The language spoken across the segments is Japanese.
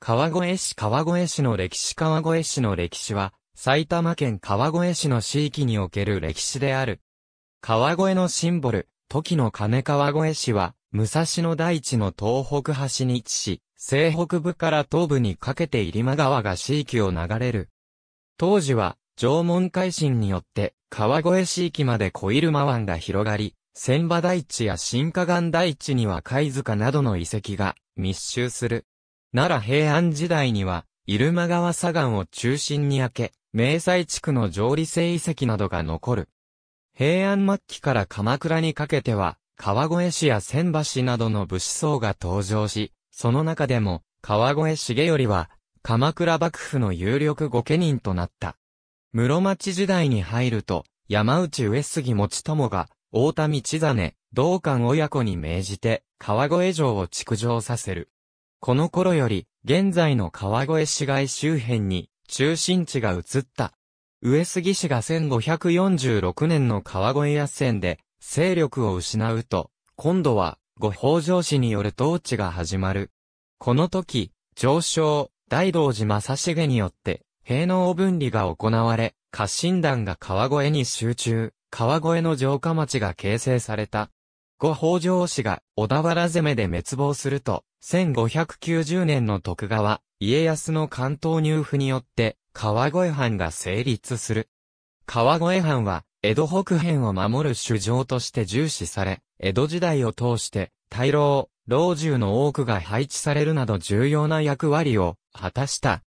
川越市川越市の歴史川越市の歴史は、埼玉県川越市の地域における歴史である。川越のシンボル、時の金川越市は、武蔵野大地の東北端に位置し、西北部から東部にかけて入間川が地域を流れる。当時は、縄文海進によって、川越市域まで小入間湾が広がり、千葉大地や新河岸大地には貝塚などの遺跡が密集する。奈良平安時代には、入間川左岸を中心に開け、明細地区の上理性遺跡などが残る。平安末期から鎌倉にかけては、川越市や千橋などの武士層が登場し、その中でも、川越重頼は、鎌倉幕府の有力御家人となった。室町時代に入ると、山内上杉持友が、大田道真、道館親子に命じて、川越城を築城させる。この頃より、現在の川越市街周辺に、中心地が移った。上杉氏が1546年の川越合戦で、勢力を失うと、今度は、御北条氏による統治が始まる。この時、上昇、大道寺正重によって、平能分離が行われ、家臣団が川越に集中、川越の城下町が形成された。御北条氏が小田原攻めで滅亡すると、1590年の徳川、家康の関東入府によって、川越藩が成立する。川越藩は、江戸北辺を守る主城として重視され、江戸時代を通して、大老、老中の多くが配置されるなど重要な役割を果たした。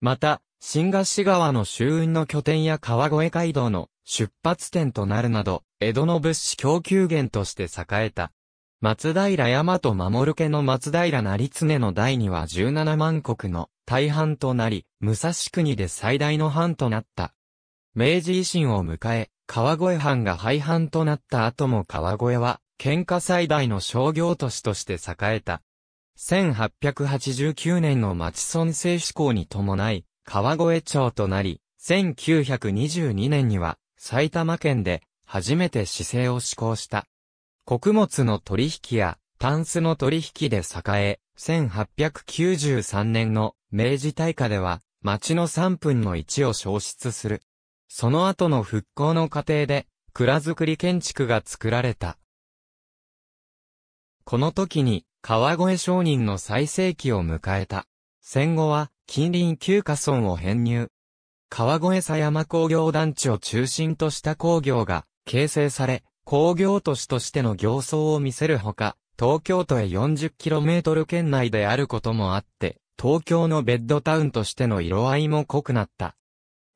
また、新河岸川の周運の拠点や川越街道の出発点となるなど、江戸の物資供給源として栄えた。松平山と守家の松平成常の第2は17万国の大半となり、武蔵国で最大の藩となった。明治維新を迎え、川越藩が廃藩となった後も川越は、県下最大の商業都市として栄えた。1889年の町村制施行に伴い、川越町となり、1922年には、埼玉県で、初めて市政を施行した。穀物の取引や、タンスの取引で栄え、1893年の明治大火では、町の3分の1を消失する。その後の復興の過程で、蔵造り建築が作られた。この時に、川越商人の最盛期を迎えた。戦後は、近隣旧家村を編入。川越狭山工業団地を中心とした工業が形成され、工業都市としての形相を見せるほか、東京都へ 40km 圏内であることもあって、東京のベッドタウンとしての色合いも濃くなった。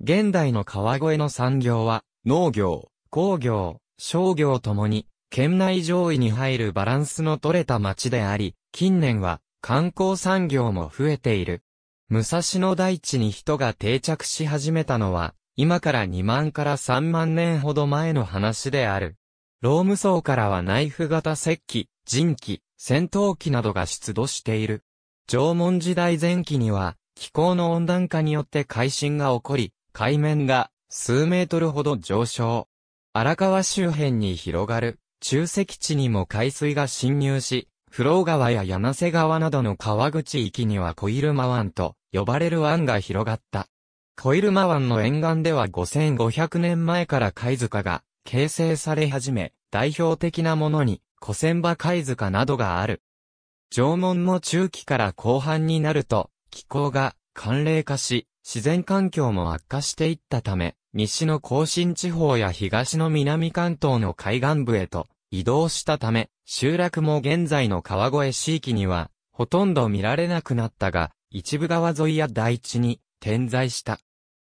現代の川越の産業は、農業、工業、商業ともに、県内上位に入るバランスの取れた町であり、近年は観光産業も増えている。武蔵野大地に人が定着し始めたのは、今から2万から3万年ほど前の話である。ローム層からはナイフ型石器、人器、戦闘機などが出土している。縄文時代前期には、気候の温暖化によって海進が起こり、海面が数メートルほど上昇。荒川周辺に広がる中石地にも海水が侵入し、ロー川や柳瀬川などの川口域にはコイルマ湾と呼ばれる湾が広がった。コイルマ湾の沿岸では5500年前から貝塚が形成され始め、代表的なものに、古仙場貝塚などがある。縄文の中期から後半になると、気候が寒冷化し、自然環境も悪化していったため、西の甲信地方や東の南関東の海岸部へと移動したため、集落も現在の川越地域には、ほとんど見られなくなったが、一部川沿いや大地に点在した。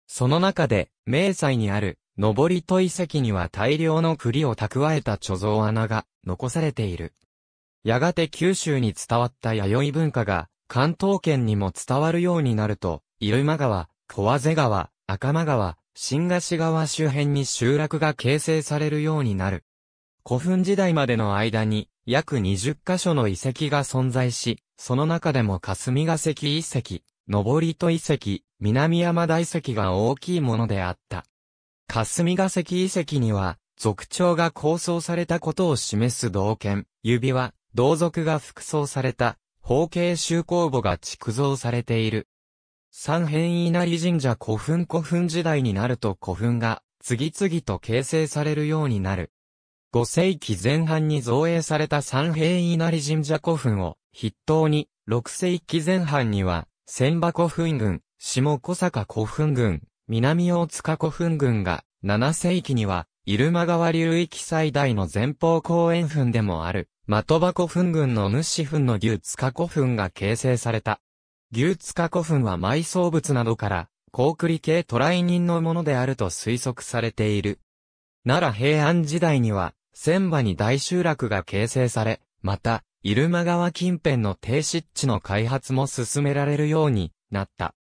その中で、明細にある登り戸遺跡には大量の栗を蓄えた貯蔵穴が残されている。やがて九州に伝わった弥生文化が関東圏にも伝わるようになると、入間川、小瀬川、赤間川、新菓子川周辺に集落が形成されるようになる。古墳時代までの間に約20カ所の遺跡が存在し、その中でも霞ヶ関遺跡、登戸遺跡、南山大石が大きいものであった。霞が関遺跡には、族長が構想されたことを示す銅剣、指輪、同族が服装された、方形修行簿が築造されている。三辺稲荷神社古墳古墳時代になると古墳が次々と形成されるようになる。五世紀前半に造営された三変稲荷神社古墳を筆頭に、六世紀前半には、千葉古墳群、下小坂古墳群、南大塚古墳群が、7世紀には、入間川流域最大の前方後円墳でもある、的場古墳群の主墳の牛塚古墳が形成された。牛塚古墳は埋葬物などから、高栗系渡来人のものであると推測されている。奈良平安時代には、千葉に大集落が形成され、また、入間川近辺の低湿地の開発も進められるようになった。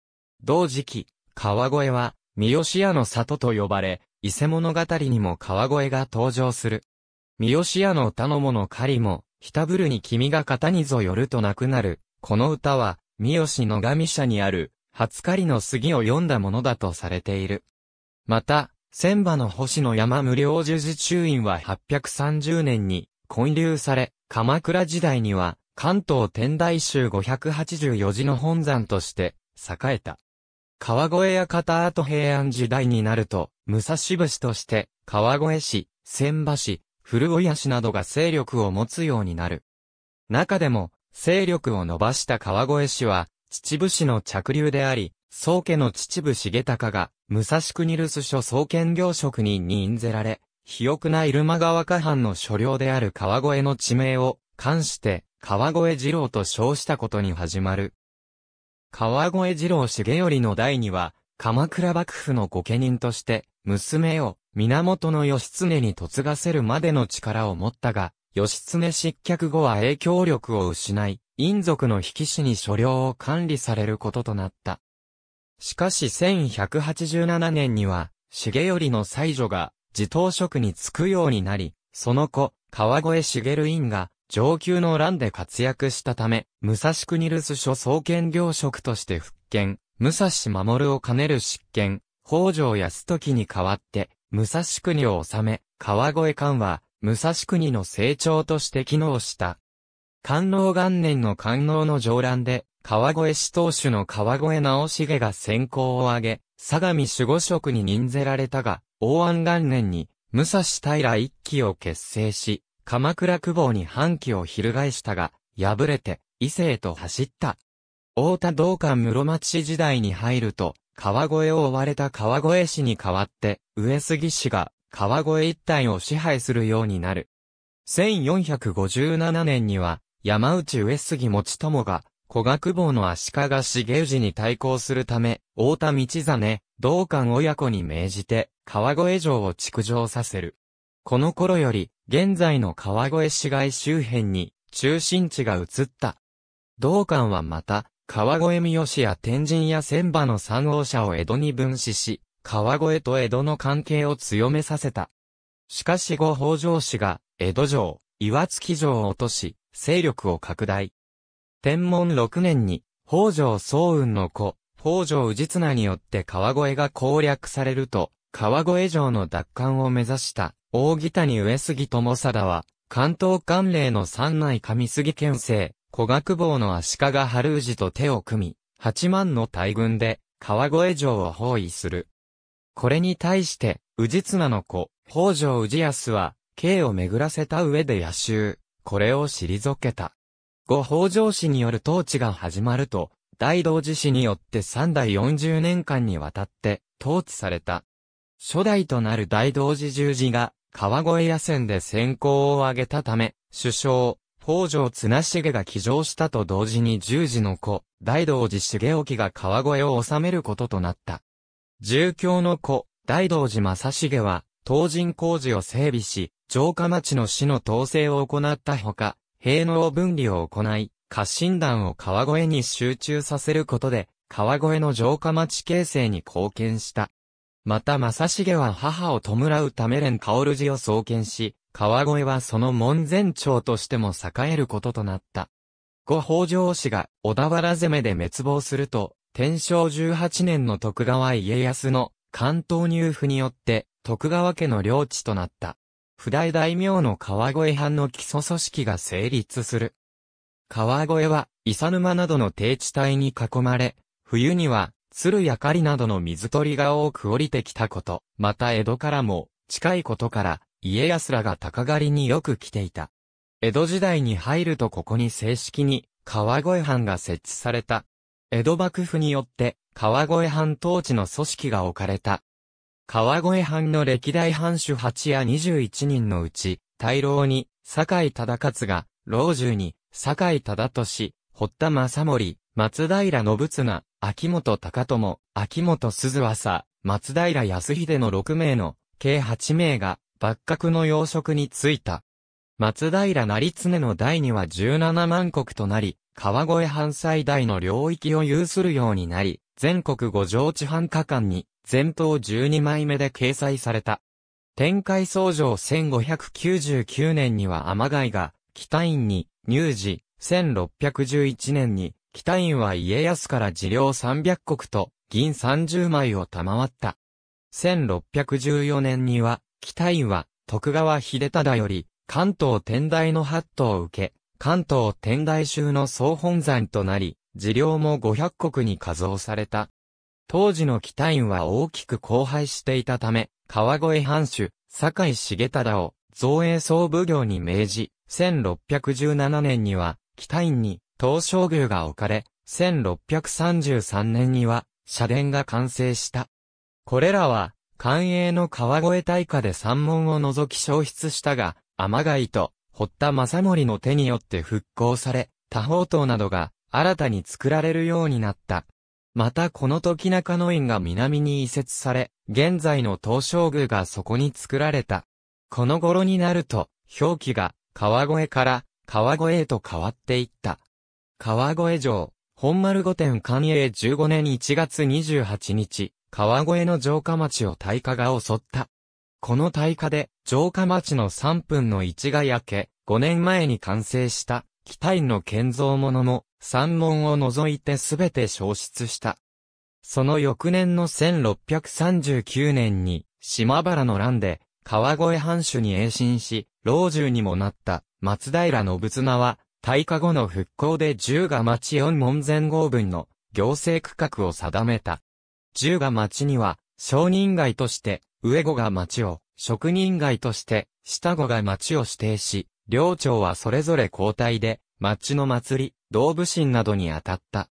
同時期、川越は、三好屋の里と呼ばれ、伊勢物語にも川越が登場する。三好屋の歌のもの狩りも、ひたぶるに君が型にぞよるとなくなる。この歌は、三好の神社にある、初狩りの杉を読んだものだとされている。また、千葉の星の山無料十字中院は830年に建立され、鎌倉時代には関東天台宗584寺の本山として栄えた。川越や片跡平安時代になると、武蔵節として、川越市、千葉市、古尾屋市などが勢力を持つようになる。中でも、勢力を伸ばした川越市は、秩父市の着流であり、宗家の秩父重隆が、武蔵国留守所宗建業職人に印ぜられ、肥沃な入間川河畔の所領である川越の地名を、冠して、川越二郎と称したことに始まる。川越二郎重頼の代には、鎌倉幕府の御家人として、娘を源義経に嫁がせるまでの力を持ったが、義経失脚後は影響力を失い、陰族の引き死に所領を管理されることとなった。しかし1187年には、重頼の妻女が、自頭職に就くようになり、その子、川越茂院が、上級の乱で活躍したため、武蔵国留守所創建業職として復権、武蔵守を兼ねる執権、北条康時に代わって、武蔵国を治め、川越館は、武蔵国の成長として機能した。官能元年の官能の上乱で、川越市当主の川越直重が先行を挙げ、相模守護職に任ぜられたが、王安元年に、武蔵平一揆を結成し、鎌倉久保に反旗を翻したが、敗れて、伊勢へと走った。大田道館室町時代に入ると、川越を追われた川越市に代わって、上杉氏が川越一帯を支配するようになる。1457年には、山内上杉持友が、古学坊の足利重氏に対抗するため、大田道真、道館親子に命じて、川越城を築城させる。この頃より、現在の川越市街周辺に中心地が移った。道館はまた、川越三好や天神や千葉の三王者を江戸に分子し、川越と江戸の関係を強めさせた。しかし後北条氏が、江戸城、岩月城を落とし、勢力を拡大。天文6年に、北条早雲の子、北条氏綱によって川越が攻略されると、川越城の奪還を目指した大木谷上杉智貞は、関東関連の三内上杉県政、小学坊の足利春氏と手を組み、八万の大軍で、川越城を包囲する。これに対して、氏綱の子、北条氏康は、刑を巡らせた上で野襲、これを退けた。ご北条氏による統治が始まると、大道寺氏によって三代四十年間にわたって、統治された。初代となる大道寺十字が、川越野戦で先行を挙げたため、首相、北条綱重が騎乗したと同時に十字の子、大道寺重興が川越を治めることとなった。重教の子、大道寺正重は、東人工事を整備し、城下町の市の統制を行ったほか、兵能分離を行い、家臣団を川越に集中させることで、川越の城下町形成に貢献した。また正成は母を弔うため連薫寺を創建し、川越はその門前町としても栄えることとなった。後北条氏が小田原攻めで滅亡すると、天正18年の徳川家康の関東入府によって徳川家の領地となった。不代大名の川越藩の基礎組織が成立する。川越は、伊佐沼などの低地帯に囲まれ、冬には鶴や狩りなどの水鳥が多く降りてきたこと、また江戸からも近いことから、家康らが鷹狩りによく来ていた。江戸時代に入るとここに正式に川越藩が設置された。江戸幕府によって川越藩統治の組織が置かれた。川越藩の歴代藩主8や21人のうち、大老に、酒井忠勝が、老中に、酒井忠俊、堀田正盛、松平信綱、秋元隆友、秋元鈴朝、松平康秀の6名の、計8名が、幕閣の要職に就いた。松平成常の代には17万国となり、川越藩最大の領域を有するようになり、全国五条地藩下間に、前頭12枚目で掲載された。天海僧正1599年には天貝が、北院に、入寺、1611年に、北院は家康から寺領300国と銀30枚を賜った。1614年には、北院は徳川秀忠より関東天台のハ都を受け、関東天台宗の総本山となり、寺領も500国に加増された。当時の北院は大きく荒廃していたため、川越藩主、堺重忠を造営総奉行に命じ、1617年には北院に東照宮が置かれ、1633年には、社殿が完成した。これらは、官営の川越大火で山門を除き消失したが、天貝と、堀田正盛の手によって復興され、多宝塔などが新たに作られるようになった。またこの時中野院が南に移設され、現在の東照宮がそこに作られた。この頃になると、表記が川越から川越へと変わっていった。川越城、本丸御殿寛永15年1月28日、川越の城下町を大火が襲った。この大火で、城下町の3分の1が焼け、5年前に完成した、北院の建造物も、山門を除いてすべて消失した。その翌年の1639年に、島原の乱で、川越藩主に栄進し、老中にもなった、松平信綱は、大化後の復興で十が町四門前合分の行政区画を定めた。十が町には商人街として上五が町を、職人街として下五が町を指定し、両町はそれぞれ交代で町の祭り、動物神などに当たった。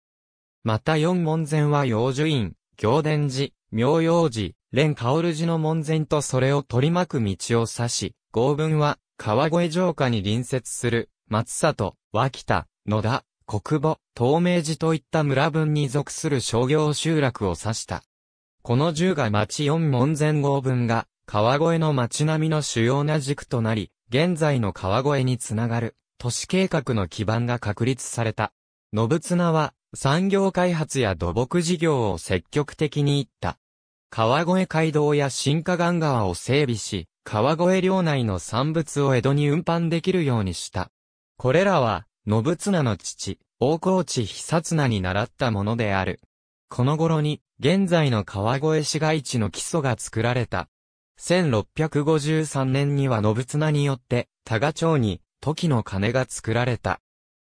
また四門前は幼樹院、行伝寺、妙陽寺、蓮薫寺の門前とそれを取り巻く道を指し、合文は川越城下に隣接する松里、脇田、野田、国母、東明寺といった村分に属する商業集落を指した。この十が町四門前号分が、川越の町並みの主要な軸となり、現在の川越につながる、都市計画の基盤が確立された。信綱は、産業開発や土木事業を積極的に行った。川越街道や新河岸川を整備し、川越領内の産物を江戸に運搬できるようにした。これらは、信綱の父、大河内久綱に習ったものである。この頃に、現在の川越市街地の基礎が作られた。1653年には信綱によって、多賀町に、時の鐘が作られた。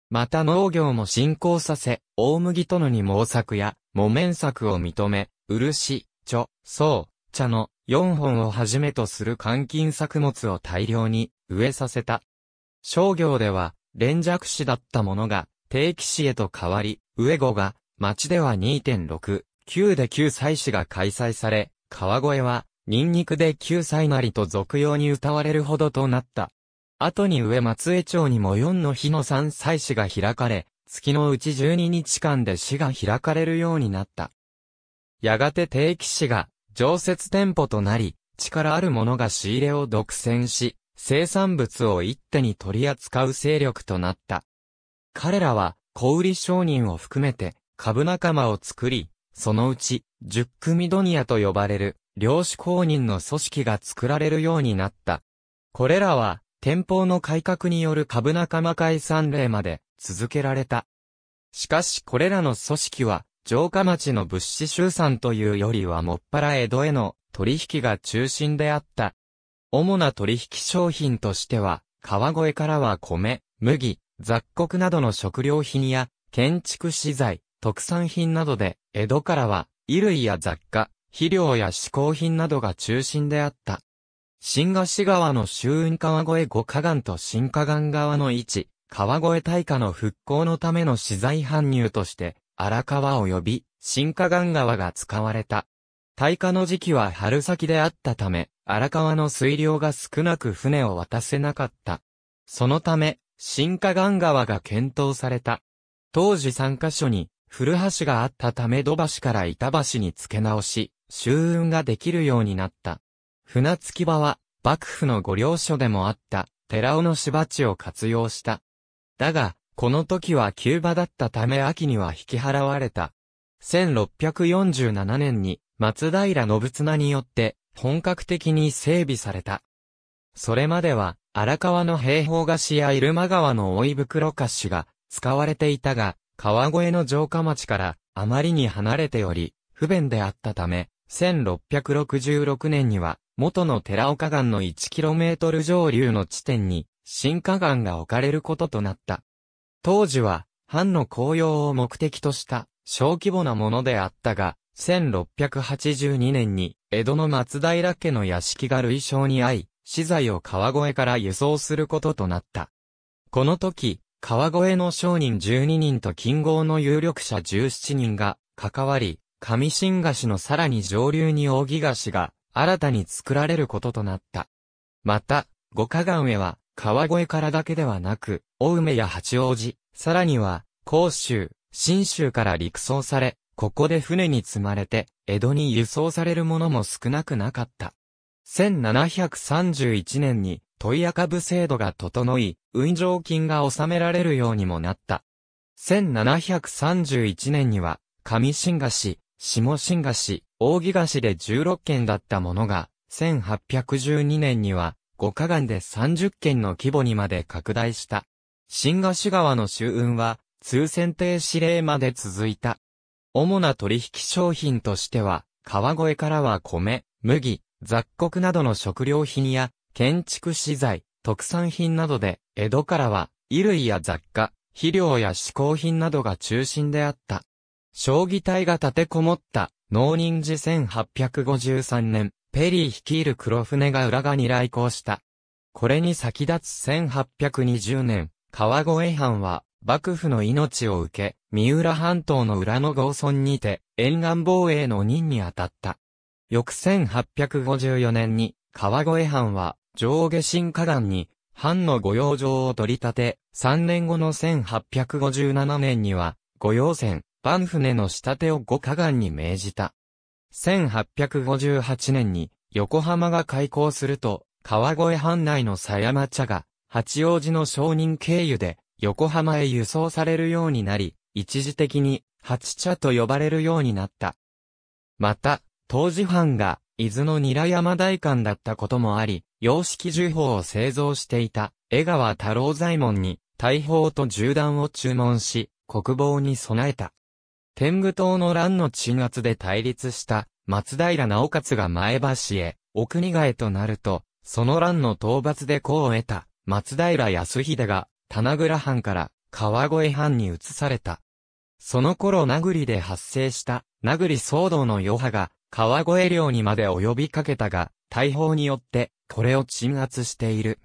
また農業も進行させ、大麦殿に毛作や木綿作を認め、漆、蝶、草、茶の四本をはじめとする換金作物を大量に植えさせた。商業では連弱視だったものが、定期視へと変わり、上後が、町では2.6、9で9祭祀が開催され、川越は、ニンニクで9歳なりと俗用に歌われるほどとなった。後に上松江町にも4の日の3祭祀が開かれ、月のうち12日間で死が開かれるようになった。やがて定期市が常設店舗となり、力ある者が仕入れを独占し、生産物を一手に取り扱う勢力となった。彼らは、小売商人を含めて、株仲間を作り、そのうち、十組ドニアと呼ばれる、領主公認の組織が作られるようになった。これらは、店舗の改革による株仲間解散令まで続けられた。しかしこれらの組織は、城下町の物資集散というよりはもっぱら江戸への取引が中心であった。主な取引商品としては、川越からは米、麦、雑穀などの食料品や、建築資材、特産品などで、江戸からは、衣類や雑貨、肥料や嗜好品などが中心であった。新河岸川の周雲川越五河岸と新河岸側の位置、川越大火の復興のための資材搬入として、荒川及び新河岸川が使われた。大火の時期は春先であったため、荒川の水量が少なく船を渡せなかった。そのため、新河岸川が検討された。当時3カ所に、古橋があったため土橋から板橋に付け直し、周運ができるようになった。船着き場は、幕府の御領所でもあった、寺尾の芝地を活用した。だが、この時は急場だったため秋には引き払われた。1647年に松平信綱によって本格的に整備された。それまでは、荒川の平方菓子や入間川の追い袋菓子が使われていたが、川越の城下町からあまりに離れており、不便であったため、1666年には、元の寺岡岩の 1km 上流の地点に、新河岩が置かれることとなった。当時は、藩の紅葉を目的とした小規模なものであったが、1682年に江戸の松平家の屋敷が類称に遭い、資材を川越から輸送することとなった。この時、川越の商人12人と金豪の有力者17人が関わり、上新菓子のさらに上流に扇菓子が新たに作られることとなった。また、五花岩へは川越からだけではなく、青梅や八王子、さらには、甲州、新州から陸送され、ここで船に積まれて、江戸に輸送されるものも少なくなかった。1731年に、問屋株制度が整い、運上金が納められるようにもなった。1731年には、上新菓子、下新菓子、扇菓子で16件だったものが、1812年には、五河岸で30件の規模にまで拡大した。新河岸川の周運は、通船艇指令まで続いた。主な取引商品としては、川越からは米、麦、雑穀などの食料品や、建築資材、特産品などで、江戸からは、衣類や雑貨、肥料や嗜好品などが中心であった。将棋隊が立てこもった、農人寺1853年、ペリー率いる黒船が浦賀に来航した。これに先立つ1820年、川越藩は、幕府の命を受け、三浦半島の裏の豪村にて、沿岸防衛の任に当たった。翌1854年に、川越藩は、上下新河岸に、藩の御用城を取り立て、3年後の1857年には、御用船、万船の仕立てを五河岸に命じた。1858年に、横浜が開港すると、川越藩内の狭山茶が、八王子の商人経由で、横浜へ輸送されるようになり、一時的に、八茶と呼ばれるようになった。また、当時藩が、伊豆の韮山大官だったこともあり、洋式銃砲を製造していた、江川太郎左衛門に、大砲と銃弾を注文し、国防に備えた。天狗党の乱の鎮圧で対立した松平直勝が前橋へ、お国替えとなると、その乱の討伐で功を得た松平康秀が、棚倉藩から川越藩に移された。その頃名栗で発生した名栗騒動の余波が川越領にまで及びかけたが、大砲によってこれを鎮圧している。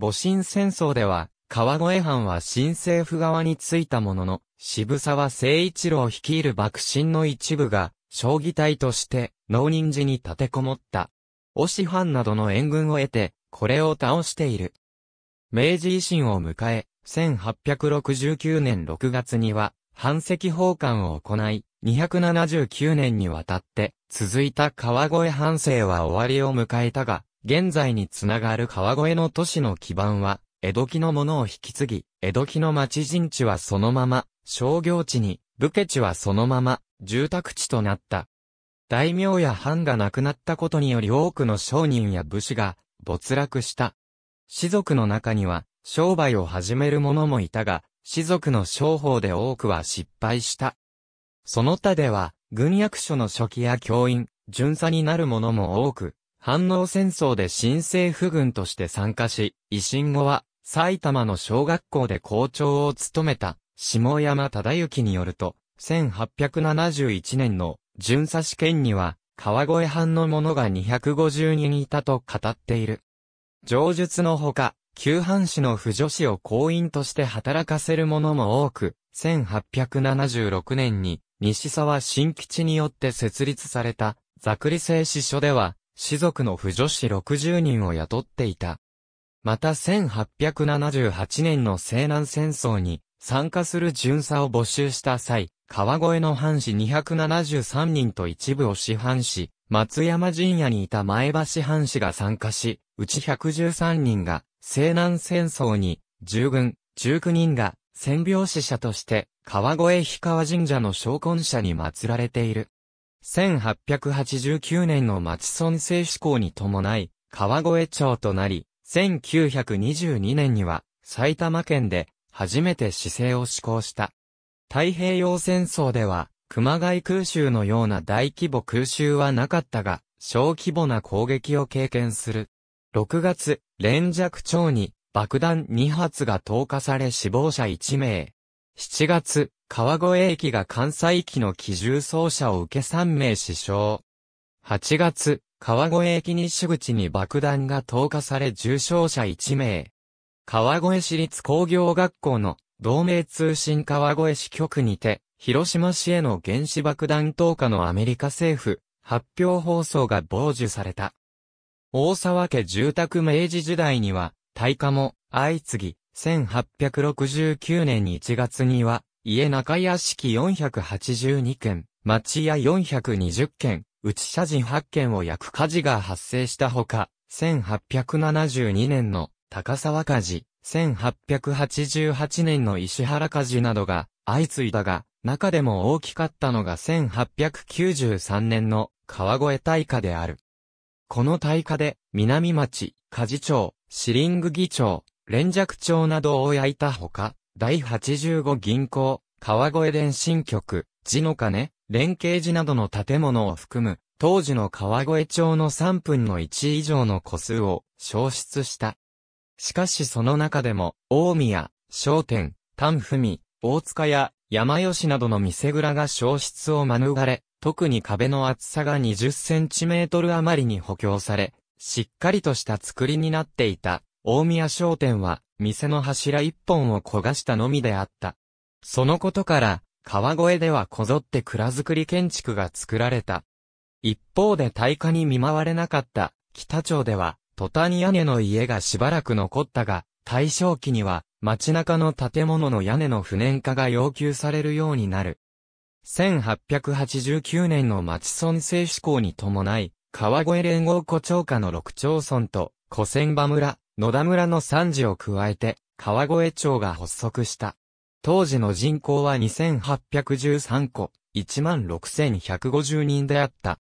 戊辰戦争では川越藩は新政府側についたものの、渋沢誠一郎率いる幕臣の一部が、将棋隊として、農人寺に立てこもった。押藩などの援軍を得て、これを倒している。明治維新を迎え、1869年6月には、反石奉還を行い、279年にわたって続いた川越反省は終わりを迎えたが、現在につながる川越の都市の基盤は、江戸期のものを引き継ぎ、江戸期の町人地はそのまま、商業地に、武家地はそのまま、住宅地となった。大名や藩が亡くなったことにより多くの商人や武士が没落した。士族の中には、商売を始める者もいたが、士族の商法で多くは失敗した。その他では、軍役所の初期や教員、巡査になる者も多く、反応戦争で新政府軍として参加し、維新後は、埼玉の小学校で校長を務めた、下山忠之によると、1871年の巡査試験には、川越藩の者が250人いたと語っている。上述のほか、旧藩士の婦女子を公員として働かせる者も多く、1876年に西沢新吉によって設立されたザクリ製支所では、士族の婦女子60人を雇っていた。また1878年の西南戦争に参加する巡査を募集した際、川越の藩士273人と一部を市藩し、松山陣屋にいた前橋藩士が参加し、うち113人が、西南戦争に、従軍、19人が、戦病死者として、川越氷川神社の昇魂者に祀られている。1889年の町村制施行に伴い、川越町となり、1922年には、埼玉県で、初めて市政を施行した。太平洋戦争では、熊谷空襲のような大規模空襲はなかったが、小規模な攻撃を経験する。6月、連弱町に爆弾2発が投下され死亡者1名。7月、川越駅が関西駅の機銃走者を受け3名死傷。8月、川越駅西口に爆弾が投下され重傷者1名。川越市立工業学校の同盟通信川越市局にて、広島市への原子爆弾投下のアメリカ政府、発表放送が傍受された。大沢家住宅明治時代には、大火も相次ぎ、1869年1月には、家中屋敷482件、町屋420件、内社人8件を焼く火事が発生したほか、1872年の高沢火事、1888年の石原火事などが相次いだが、中でも大きかったのが1893年の川越大火である。この大火で、南町、梶町、シリング議長、連尺町などを焼いたほか、第85銀行、川越電信局、地の金、連携寺などの建物を含む、当時の川越町の3分の1以上の個数を消失した。しかしその中でも、大宮、商店、丹文、大塚や山吉などの店蔵が消失を免れ、特に壁の厚さが20センチメートル余りに補強され、しっかりとした作りになっていた、大宮商店は、店の柱一本を焦がしたのみであった。そのことから、川越ではこぞって蔵造り建築が作られた。一方で大火に見舞われなかった、北町では、途端屋根の家がしばらく残ったが、大正期には、街中の建物の屋根の不燃化が要求されるようになる。1889年の町村制施行に伴い、川越連合湖町下の六町村と、古仙場村、野田村の三次を加えて、川越町が発足した。当時の人口は2813戸、16,150人であった。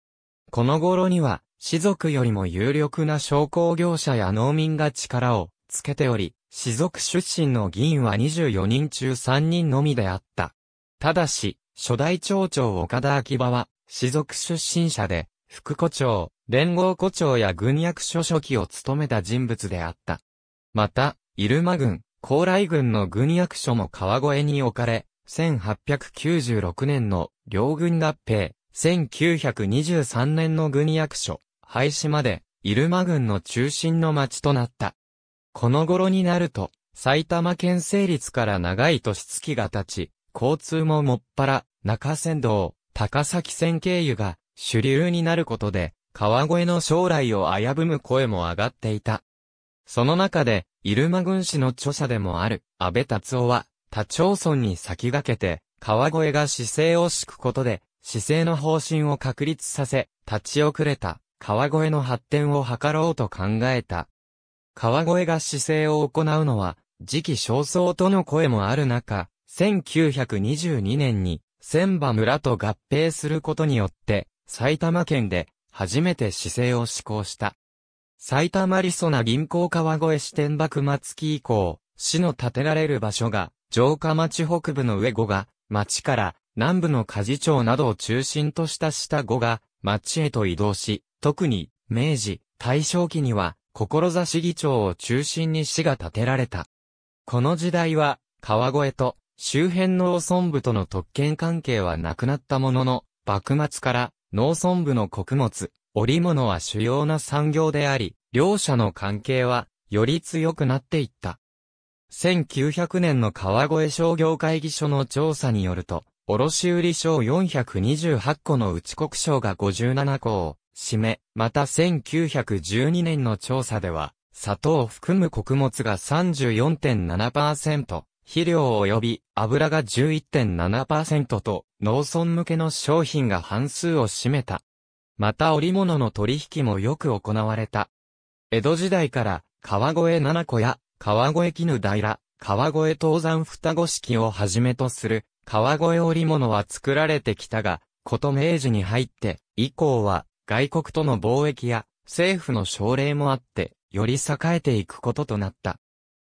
この頃には、士族よりも有力な商工業者や農民が力をつけており、士族出身の議員は24人中3人のみであった。ただし、初代町長岡田秋葉は、士族出身者で、副校長、連合校長や軍役所書記を務めた人物であった。また、入間軍、高麗軍の軍役所も川越に置かれ、1896年の両軍合併、1923年の軍役所、廃止まで、入間軍の中心の町となった。この頃になると、埼玉県成立から長い年月が経ち、交通ももっぱら、中山道、高崎線経由が主流になることで、川越の将来を危ぶむ声も上がっていた。その中で、入間軍師の著者でもある、安倍達夫は、他町村に先駆けて、川越が姿勢を敷くことで、姿勢の方針を確立させ、立ち遅れた、川越の発展を図ろうと考えた。川越が姿勢を行うのは、時期尚早との声もある中、1922年に、千葉村と合併することによって、埼玉県で、初めて姿勢を施行した。埼玉理そな銀行川越支店幕末期以降、市の建てられる場所が、城下町北部の上五が、町から南部の梶町などを中心とした下五が、町へと移動し、特に、明治、大正期には、志議長を中心に市が建てられた。この時代は、川越と周辺農村部との特権関係はなくなったものの、幕末から農村部の穀物、織物は主要な産業であり、両者の関係はより強くなっていった。1900年の川越商業会議所の調査によると、卸売商428個の内国商が57個を、締め、また1912年の調査では、砂糖を含む穀物が34.7%、肥料及び油が11.7%と、農村向けの商品が半数を占めた。また織物の取引もよく行われた。江戸時代から、川越七子や、川越絹平、川越東山双子式をはじめとする、川越織物は作られてきたが、こと明治に入って、以降は、外国との貿易や政府の奨励もあって、より栄えていくこととなった。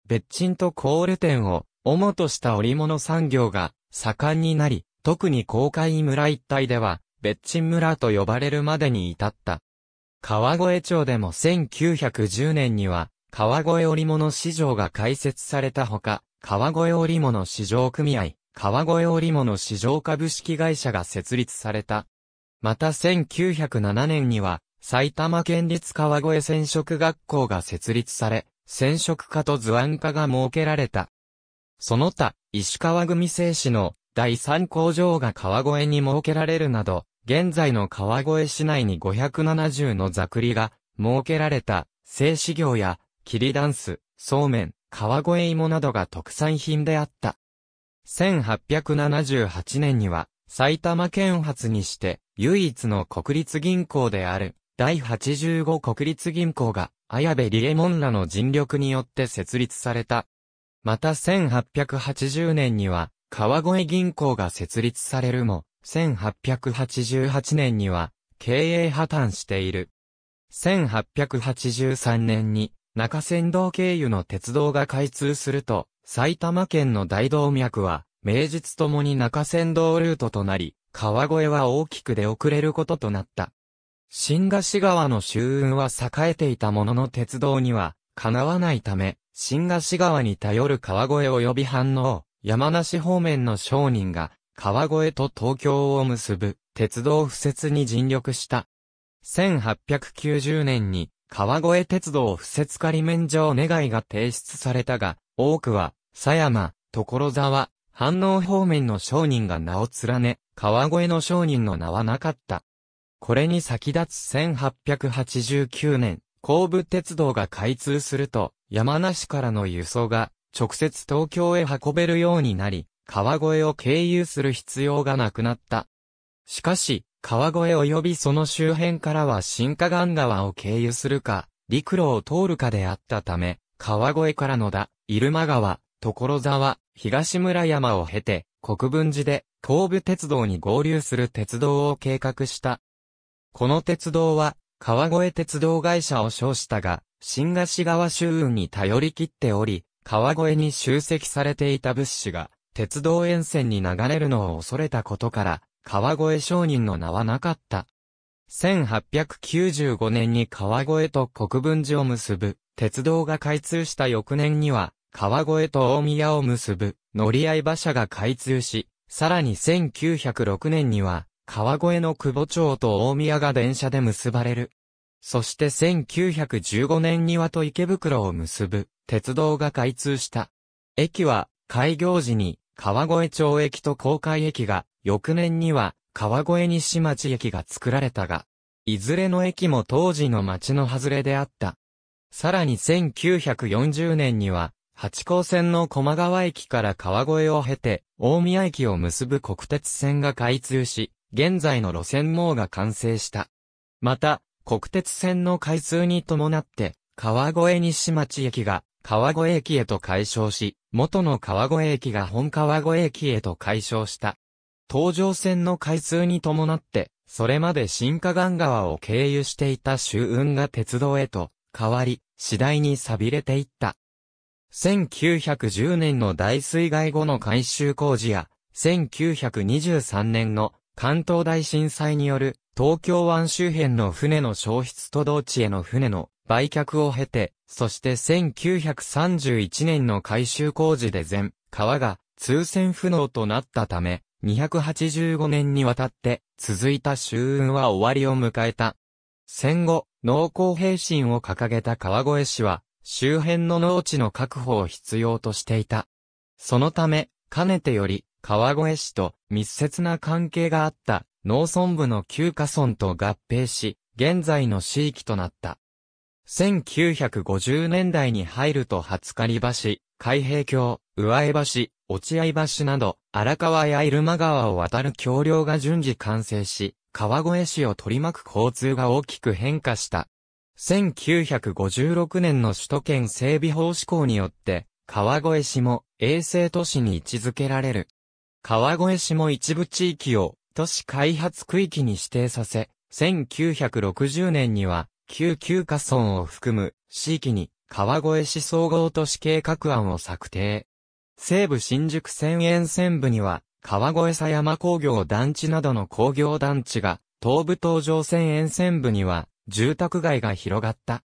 別鎮とコール店を主とした織物産業が盛んになり、特に公海村一帯では、別鎮村と呼ばれるまでに至った。川越町でも1910年には、川越織物市場が開設されたほか、川越織物市場組合、川越織物市場株式会社が設立された。また1907年には、埼玉県立川越染色学校が設立され、染色科と図案科が設けられた。その他、石川組製紙の第三工場が川越に設けられるなど、現在の川越市内に570のざくりが設けられた、製紙業や、切りダンス、そうめん、川越芋などが特産品であった。1878年には、埼玉県発にして唯一の国立銀行である第85国立銀行が綾部リエモ門らの尽力によって設立された。また1880年には川越銀行が設立されるも、1888年には経営破綻している。1883年に中山道経由の鉄道が開通すると、埼玉県の大動脈は名実ともに中山道ルートとなり、川越は大きく出遅れることとなった。新賀岸川の周運は栄えていたものの鉄道には、かなわないため、新賀岸川に頼る川越及び反応、山梨方面の商人が、川越と東京を結ぶ、鉄道敷設に尽力した。1890年に、川越鉄道敷設仮免状願いが提出されたが、多くは、狭山、所沢、反応方面の商人が名を連ね、川越の商人の名はなかった。これに先立つ1889年、神武鉄道が開通すると、山梨からの輸送が直接東京へ運べるようになり、川越を経由する必要がなくなった。しかし、川越及びその周辺からは新河岸川を経由するか、陸路を通るかであったため、川越からのだ、入間川、所沢、東村山を経て、国分寺で東武鉄道に合流する鉄道を計画した。この鉄道は、川越鉄道会社を称したが、新菓子川周運に頼り切っており、川越に集積されていた物資が、鉄道沿線に流れるのを恐れたことから、川越商人の名はなかった。1895年に川越と国分寺を結ぶ鉄道が開通した翌年には、川越と大宮を結ぶ乗り合い馬車が開通し、さらに1906年には、川越の久保町と大宮が電車で結ばれる。そして1915年にはと池袋を結ぶ鉄道が開通した。駅は開業時に川越町駅と公開駅が、翌年には川越西町駅が作られたが、いずれの駅も当時の町の外れであった。さらに1940年には八高線の駒川駅から川越を経て、大宮駅を結ぶ国鉄線が開通し、現在の路線網が完成した。また、国鉄線の開通に伴って、川越西町駅が川越駅へと改称し、元の川越駅が本川越駅へと改称した。東上線の開通に伴って、それまで新河岸川を経由していた周運が鉄道へと変わり、次第に錆びれていった。1910年の大水害後の改修工事や、1923年の関東大震災による東京湾周辺の船の消失と同地への船の売却を経て、そして1931年の改修工事で全川が通船不能となったため、285年にわたって続いた周運は終わりを迎えた。戦後、農耕平身を掲げた川越市は、周辺の農地の確保を必要としていた。そのため、かねてより、川越市と密接な関係があった農村部の旧家村と合併し、現在の市域となった。1950年代に入ると初狩橋、海平橋、上江橋、落合橋など、荒川や入間川を渡る橋梁が順次完成し、川越市を取り巻く交通が大きく変化した。1956年の首都圏整備法施行によって、川越市も衛星都市に位置づけられる。川越市も一部地域を都市開発区域に指定させ、1960年には、旧旧家村を含む地域に川越市総合都市計画案を策定。西部新宿線沿線部には、川越狭山工業団地などの工業団地が、東部東上線沿線部には、住宅街が広がった。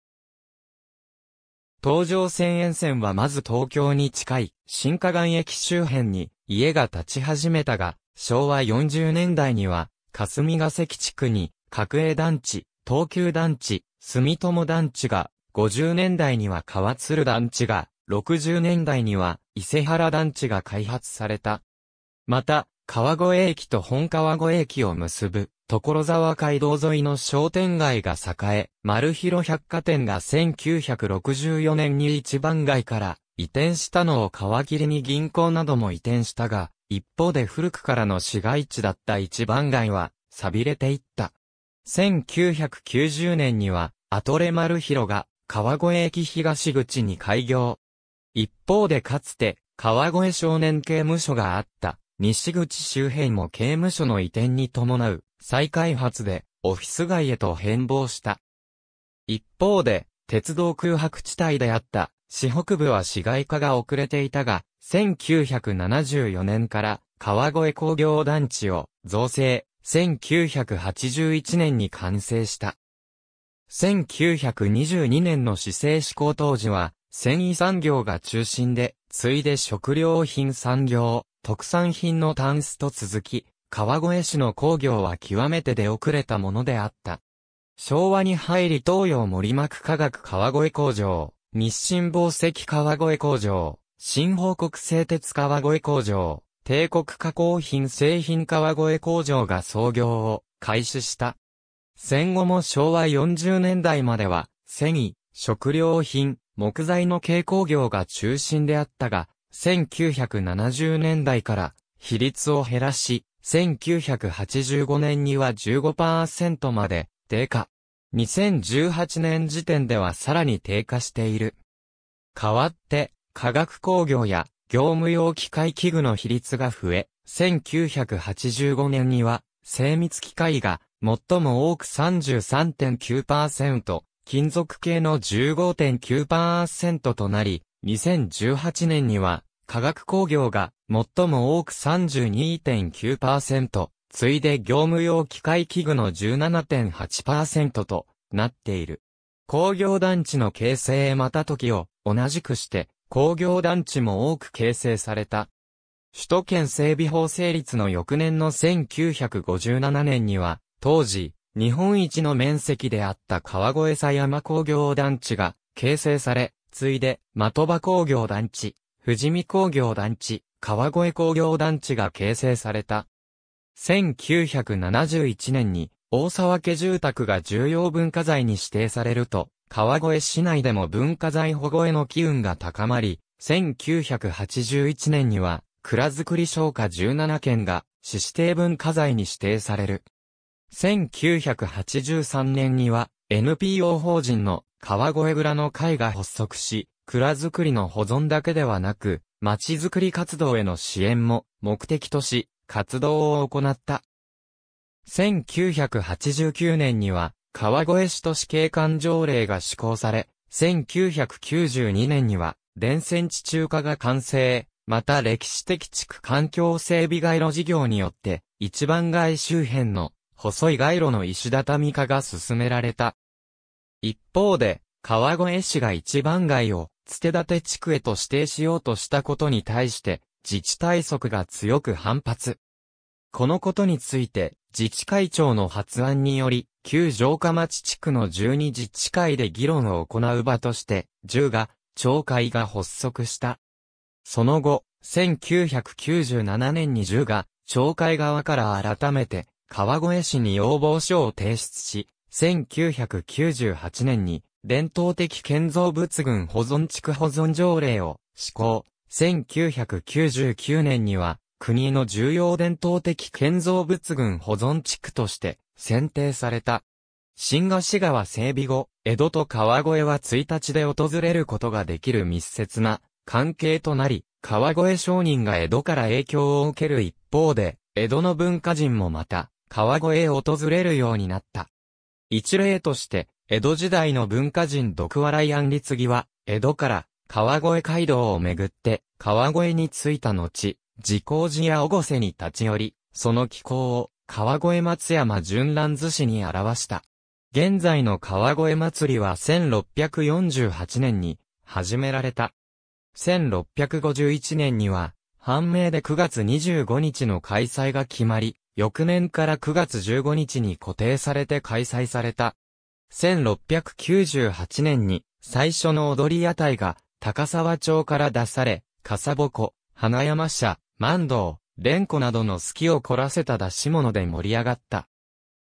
東上線沿線はまず東京に近い新河岸駅周辺に家が建ち始めたが、昭和40年代には霞ヶ関地区に角栄団地、東急団地、住友団地が、50年代には川鶴団地が、60年代には伊勢原団地が開発された。また、川越駅と本川越駅を結ぶ所沢街道沿いの商店街が栄え、丸広百貨店が1964年に一番街から移転したのを皮切りに銀行なども移転したが、一方で古くからの市街地だった一番街は、錆びれていった。1990年には、アトレ丸広が、川越駅東口に開業。一方でかつて、川越少年刑務所があった、西口周辺も刑務所の移転に伴う、再開発でオフィス街へと変貌した。一方で、鉄道空白地帯であった市北部は市街化が遅れていたが、1974年から川越工業団地を造成、1981年に完成した。1922年の市政施行当時は、繊維産業が中心で、ついで食料品産業、特産品のタンスと続き、川越市の工業は極めて出遅れたものであった。昭和に入り東洋森膜科学川越工場、日清宝石川越工場、新報国製鉄川越工場、帝国加工品製品川越工場が創業を開始した。戦後も昭和40年代までは、繊維、食料品、木材の軽工業が中心であったが、1970年代から比率を減らし、1985年には15%まで低下。2018年時点ではさらに低下している。代わって、化学工業や業務用機械器具の比率が増え、1985年には精密機械が最も多く33.9%、金属系の15.9%となり、2018年には化学工業が最も多く32.9%、次いで業務用機械器具の17.8%となっている。工業団地の形成へまた時を同じくして工業団地も多く形成された。首都圏整備法成立の翌年の1957年には、当時、日本一の面積であった川越狭山工業団地が形成され、ついで、的場工業団地、富士見工業団地、川越工業団地が形成された。1971年に、大沢家住宅が重要文化財に指定されると、川越市内でも文化財保護への機運が高まり、1981年には、蔵造り商家17件が、市指定文化財に指定される。1983年には、NPO 法人の川越蔵の会が発足し、蔵づくりの保存だけではなく、町づくり活動への支援も目的とし、活動を行った。1989年には、川越市都市景観条例が施行され、1992年には、電線地中化が完成、また歴史的地区環境整備街路事業によって、一番街周辺の細い街路の石畳化が進められた。一方で、川越市が一番街を捨て立て地区へと指定しようとしたことに対して、自治体則が強く反発。このことについて、自治会長の発案により、旧城下町地区の12自治会で議論を行う場として、十が、町会が発足した。その後、1997年に十が、町会側から改めて、川越市に要望書を提出し、1998年に、伝統的建造物群保存地区保存条例を施行。1999年には、国の重要伝統的建造物群保存地区として選定された。新菓子川整備後、江戸と川越は1日で訪れることができる密接な関係となり、川越商人が江戸から影響を受ける一方で、江戸の文化人もまた、川越へ訪れるようになった。一例として、江戸時代の文化人毒笑い案立義は、江戸から川越街道をめぐって川越に着いた後、自光寺や小瀬に立ち寄り、その気候を川越松山純蘭寿司に表した。現在の川越祭りは1648年に始められた。1651年には、判明で9月25日の開催が決まり、翌年から9月15日に固定されて開催された。1698年に最初の踊り屋台が高沢町から出され、かさぼこ、花山社、万道、蓮子などの好きを凝らせた出し物で盛り上がった。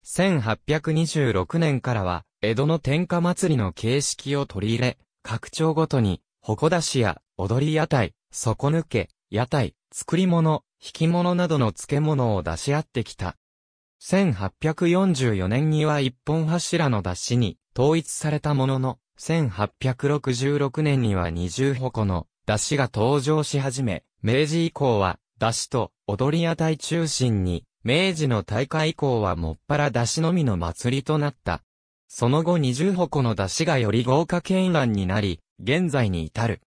1826年からは、江戸の天下祭りの形式を取り入れ、各町ごとに、鉾出しや、踊り屋台、底抜け、屋台、作り物、引き物などの漬物を出し合ってきた。1844年には一本柱の出汁に統一されたものの、1866年には二重矛の出汁が登場し始め、明治以降は出汁と踊り屋台中心に、明治の大会以降はもっぱら出汁のみの祭りとなった。その後二重矛の出汁がより豪華絢爛になり、現在に至る。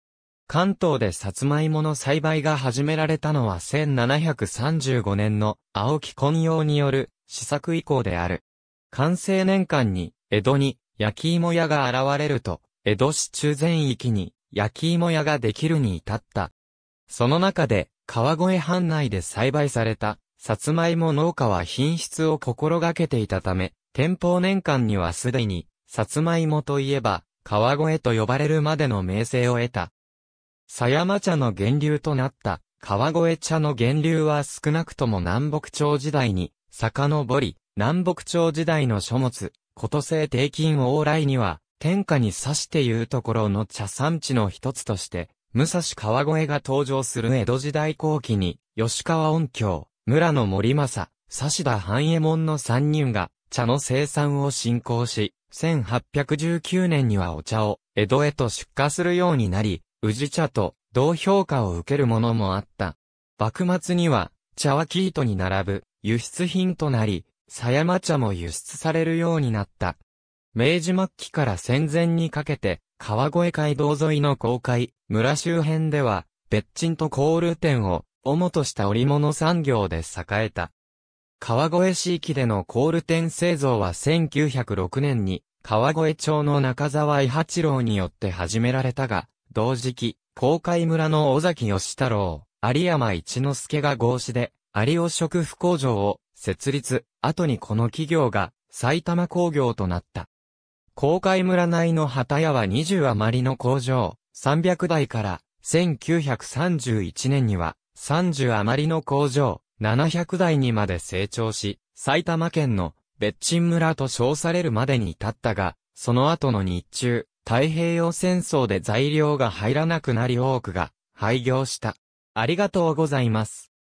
関東でサツマイモの栽培が始められたのは1735年の青木根用による試作以降である。完成年間に江戸に焼き芋屋が現れると、江戸市中全域に焼き芋屋ができるに至った。その中で川越藩内で栽培されたサツマイモ農家は品質を心がけていたため、天保年間にはすでに、サツマイモといえば、川越と呼ばれるまでの名声を得た。狭山茶の源流となった川越茶の源流は少なくとも南北朝時代に遡り、南北朝時代の書物、こと性定金往来には、天下に差して言うところの茶産地の一つとして、武蔵川越が登場する江戸時代後期に、吉川音響、村の森政、指田半衛門の三人が、茶の生産を進行し、1819年にはお茶を江戸へと出荷するようになり、宇治茶と同評価を受けるものもあった。幕末には、茶は生糸に並ぶ輸出品となり、狭山茶も輸出されるようになった。明治末期から戦前にかけて、川越街道沿いの公海、村周辺では、別鎮とコール店を、主とした織物産業で栄えた。川越市域でのコール店製造は1906年に、川越町の中沢伊八郎によって始められたが、同時期、公海村の尾崎義太郎、有山一之助が合資で、有尾食布工場を設立、後にこの企業が埼玉工業となった。公海村内の旗屋は20余りの工場、300台から1931年には30余りの工場、700台にまで成長し、埼玉県の別鎮村と称されるまでに至ったが、その後の日中、太平洋戦争で材料が入らなくなり多くが廃業した。ありがとうございます。